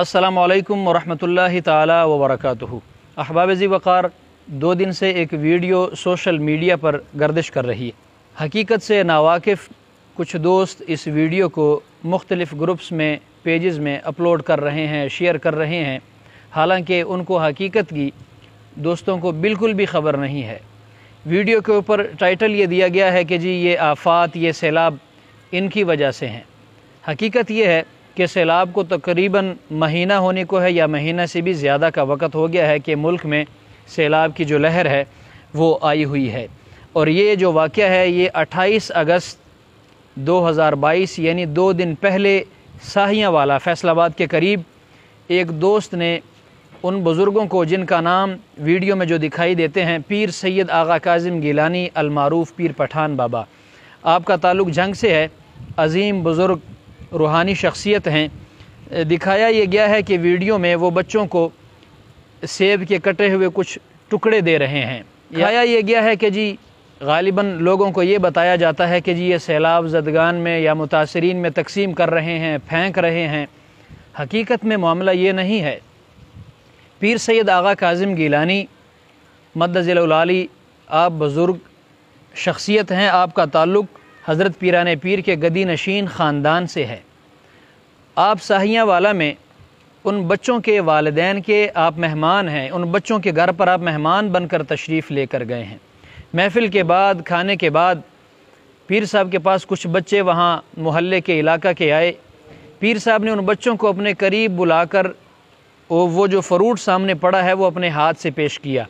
अस्सलाम वालेकुम तबरक व अहबाब जी वक़ार दो दिन से एक वीडियो सोशल मीडिया पर गर्दिश कर रही है हकीकत से नावाकिफ़ कुछ दोस्त इस वीडियो को मुख्तलिफ़ ग्रुप्स में पेजेस में अपलोड कर रहे हैं शेयर कर रहे हैं हालांकि उनको हकीकत की दोस्तों को बिल्कुल भी खबर नहीं है वीडियो के ऊपर टाइटल ये दिया गया है कि जी ये आफ़ात ये सैलाब इनकी वजह से हैं हकीकत ये है कि सैलाब को तकरीबन महीना होने को है या महीना से भी ज़्यादा का वक़्त हो गया है कि मुल्क में सैलाब की जो लहर है वो आई हुई है और ये जो वाक़ है ये 28 अगस्त 2022 यानी दो दिन पहले साहियाँ वाला फैसलाबाद के करीब एक दोस्त ने उन बुज़ुर्गों को जिनका नाम वीडियो में जो दिखाई देते हैं पीर सैद आगा काजिम गिलानी अलमारूफ पीर पठान बाबा आपका ताल्लुक जंग से है अजीम बुज़ुर्ग रूहानी शख्सियत हैं दिखाया ये गया है कि वीडियो में वो बच्चों को सेब के कटे हुए कुछ टुकड़े दे रहे हैं दिखाया ये गया है कि जी गालिबा लोगों को ये बताया जाता है कि जी ये सैलाब जदगान में या मुतासरीन में तकसीम कर रहे हैं फेंक रहे हैं हकीकत में मामला ये नहीं है पीर सैद आगा काजिम गीलानी मद्दज़लाली आप बुज़ुर्ग शख्सियत हैं आपका ताल्लुक़ हज़रत पीराने पीर के गदी नशीन ख़ानदान से है आप साहियाँ वाला में उन बच्चों के वालदेन के आप मेहमान हैं उन बच्चों के घर पर आप मेहमान बनकर तशरीफ़ लेकर गए हैं महफिल के बाद खाने के बाद पीर साहब के पास कुछ बच्चे वहाँ मोहल्ले के इलाका के आए पीर साहब ने उन बच्चों को अपने करीब बुला कर वो जो फ़रूट सामने पड़ा है वो अपने हाथ से पेश किया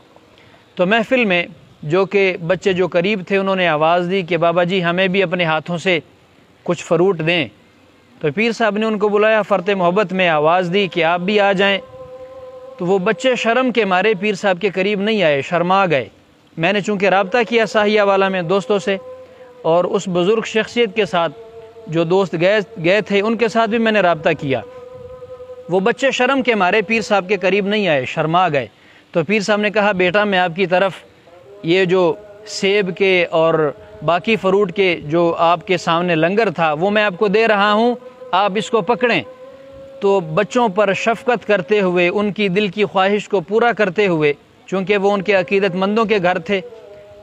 तो महफिल में जो कि बच्चे जो करीब थे उन्होंने आवाज़ दी कि बाबा जी हमें भी अपने हाथों से कुछ फ्रूट दें तो पीर साहब ने उनको बुलाया फर्त मोहब्बत में आवाज़ दी कि आप भी आ जाएं तो वो बच्चे शर्म के मारे पीर साहब के करीब नहीं आए शर्मा गए मैंने चूँकि रबता किया साहिया वाला में दोस्तों से और उस बुज़ुर्ग शख्सियत के साथ जो दोस्त गए गए थे उनके साथ भी मैंने रबता किया वो बच्चे शर्म के मारे पीर साहब के करीब नहीं आए शर्मा गए तो पीर साहब ने कहा बेटा मैं आपकी तरफ़ ये जो सेब के और बाकी फ्रूट के जो आपके सामने लंगर था वो मैं आपको दे रहा हूँ आप इसको पकड़ें तो बच्चों पर शफकत करते हुए उनकी दिल की ख्वाहिश को पूरा करते हुए चूँकि वो उनके अकीदतमंदों के घर थे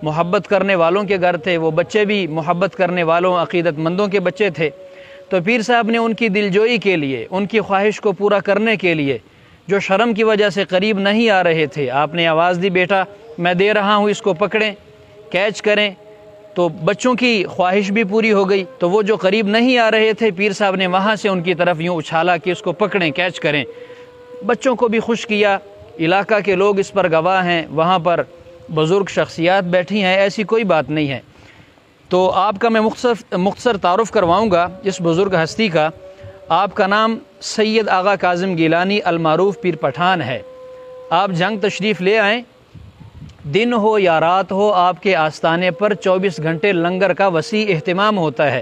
मोहब्बत करने वालों के घर थे वो बच्चे भी मोहब्बत करने वालों अकीदतमंदों के बच्चे थे तो पीर साहब ने उनकी दिलजोई के लिए उनकी ख्वाहिश को पूरा करने के लिए जो शर्म की वजह से करीब नहीं आ रहे थे आपने आवाज़ दी बेटा मैं दे रहा हूँ इसको पकड़ें कैच करें तो बच्चों की ख्वाहिश भी पूरी हो गई तो वो जो करीब नहीं आ रहे थे पीर साहब ने वहाँ से उनकी तरफ यूँ उछाला कि उसको पकड़ें कैच करें बच्चों को भी खुश किया इलाका के लोग इस पर गवाह हैं वहाँ पर बुज़ुर्ग शख्सियात बैठी हैं ऐसी कोई बात नहीं है तो आपका मैं मुख्तर मुख्तर तारफ़ करवाऊँगा इस बुज़ुर्ग हस्ती का आपका नाम सैयद आगा काजम गिलानी अलमारूफ पीर पठान है आप जंग तशरीफ़ ले आएँ दिन हो या रात हो आपके आस्थाने पर 24 घंटे लंगर का वसी अहतमाम होता है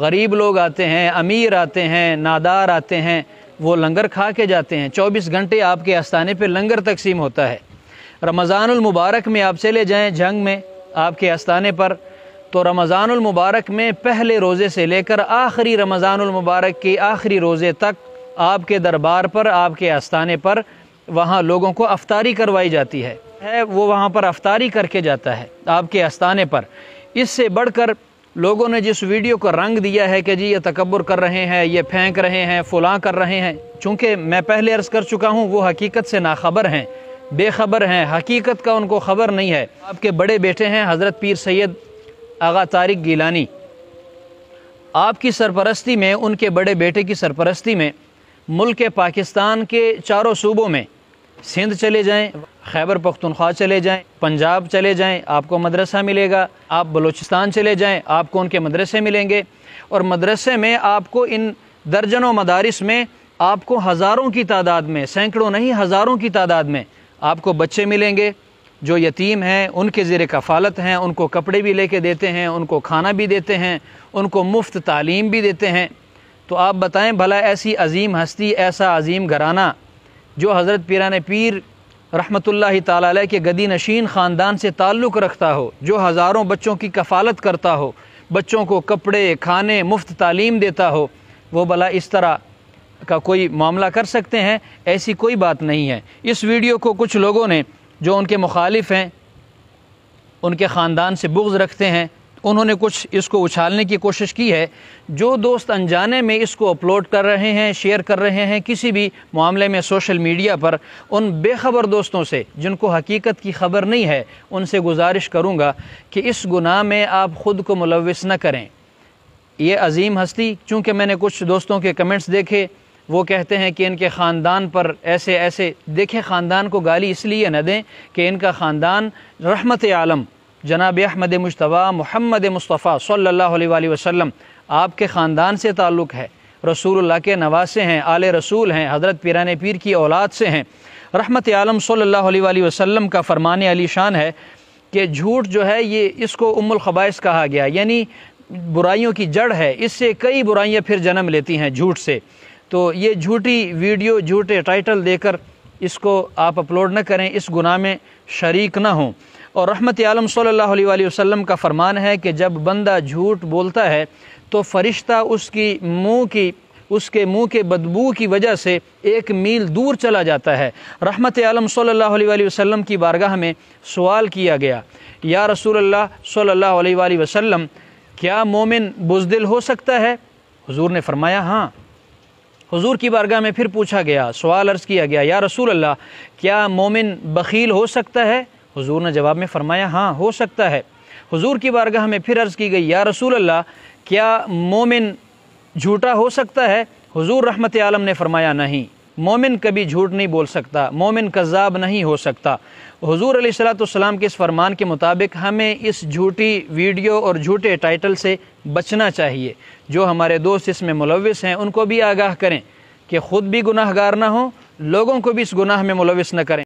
गरीब लोग आते हैं अमीर आते हैं नादार आते हैं वो लंगर खा के जाते हैं 24 घंटे आपके आस्थाने पर लंगर तकसीम होता है रमज़ानमबारक में आप चले जाएँ जंग में आपके आस्थाने पर तो रमज़ानमबारक में पहले रोज़े से लेकर आखिरी रमज़ानमबारक के आखिरी रोज़े तक आपके दरबार पर आपके आस्थाने पर वहाँ लोगों को अफ्तारी करवाई जाती है है वो वहाँ पर अफ्तारी करके जाता है आपके आस्थाने पर इससे बढ़कर लोगों ने जिस वीडियो को रंग दिया है कि जी ये तकबर कर रहे हैं ये फेंक रहे हैं फुला कर रहे हैं चूँकि मैं पहले अर्ज़ कर चुका हूँ वो हकीकत से नाखबर हैं बेखबर हैं हकीकत का उनको ख़बर नहीं है आपके बड़े बेटे हैं हज़रत पीर सैद आगा तारिक गीलानी आपकी सरपरस्ती में उनके बड़े बेटे की सरपरस्ती में मुल्क पाकिस्तान के चारों सूबों में सिंध चले जाएँ खैबर पख्तनख्वा चले जाएँ पंजाब चले जाएँ आपको मदरसा मिलेगा आप बलोचिस्तान चले जाएँ आपको उनके मदरसे मिलेंगे और मदरसे में आपको इन दर्जनों मदारस में आपको हज़ारों की तादाद में सैकड़ों नहीं हज़ारों की तादाद में आपको बच्चे मिलेंगे जो यतीम हैं उनके ज़ेर कफ़ालत हैं उनको कपड़े भी लेके देते हैं उनको खाना भी देते हैं उनको मुफ्त तालीम भी देते हैं तो आप बताएं भला ऐसी अजीम हस्ती ऐसा अजीम घराना जो हज़रत पीरान पीर रहमत ताली के गदी नशीन ख़ानदान से ताल्लुक़ रखता हो जो हज़ारों बच्चों की कफ़ालत करता हो बच्चों को कपड़े खाने मुफ्त तालीम देता हो वो भला इस तरह का कोई मामला कर सकते हैं ऐसी कोई बात नहीं है इस वीडियो को कुछ लोगों ने जो उनके मुखालिफ हैं उनके ख़ानदान से बुग्ज़ रखते हैं उन्होंने कुछ इसको उछालने की कोशिश की है जो दोस्त अनजाने में इसको अपलोड कर रहे हैं शेयर कर रहे हैं किसी भी मामले में सोशल मीडिया पर उन बेखबर दोस्तों से जिनको हकीकत की खबर नहीं है उनसे गुजारिश करूँगा कि इस गुनाह में आप ख़ुद को मुलविस न करें ये अजीम हस्ती चूँकि मैंने कुछ दोस्तों के कमेंट्स देखे वो कहते हैं कि इनके ख़ानदान पर ऐसे ऐसे देखें ख़ानदान को गाली इसलिए न दें कि इनका ख़ानदान रहमत आलम जनाब अहमद मुशतबा महमद मुस्तफ़ा सल्ला वसम आपके ख़ानदान से ताल्लुक़ है रसूलुल्लाह के नवासे हैं आले रसूल हैं हज़रत पीरान पीर की औलाद से हैं रहमत आलम सल्लल्लाहु अलैहि वसल्लम का फरमान अली शान है कि झूठ जो है ये इसको उम्मुल खबाइस कहा गया यानी बुराइयों की जड़ है इससे कई बुराइयाँ फिर जन्म लेती हैं झूठ से तो ये झूठी वीडियो झूठे टाइटल देकर इसको आप अपलोड न करें इस गुनाह में शरीक ना हों और रहमत आलम सल्लल्लाहु अलैहि वसल्लम का फरमान है कि जब बंदा झूठ बोलता है तो फरिश्ता उसकी मुंह की उसके मुंह के बदबू की वजह से एक मील दूर चला जाता है रहमत आलम सल्लल्लाहु अलैहि वसल्लम की बारगाह में सवाल किया गया या रसूल अल्लाह सल्लल्लाहु अलैहि वसल्लम क्या मोमिन बुजदिल हो सकता है हुजूर ने फरमाया हाँ हुजूर की बारगाह में फिर पूछा गया सवाल अर्ज़ किया गया या रसूल अल्लाह क्या मोमिन बखील हो सकता है हुजूर ने जवाब में फ़रमाया हाँ हो सकता है हुजूर की बारगाह में फिर अर्ज़ की गई या रसूल अल्लाह क्या मोमिन झूठा हो सकता है हुजूर रहमत आलम ने फरमाया नहीं मोमिन कभी झूठ नहीं बोल सकता मोमिन कज़ाब नहीं हो सकता हजूर सलाम के इस फरमान के मुताबिक हमें इस झूठी वीडियो और झूठे टाइटल से बचना चाहिए जो हमारे दोस्त इसमें मुलविस हैं उनको भी आगाह करें कि ख़ुद भी गुनाहगार ना हो लोगों को भी इस गुनाह में मुलविस न करें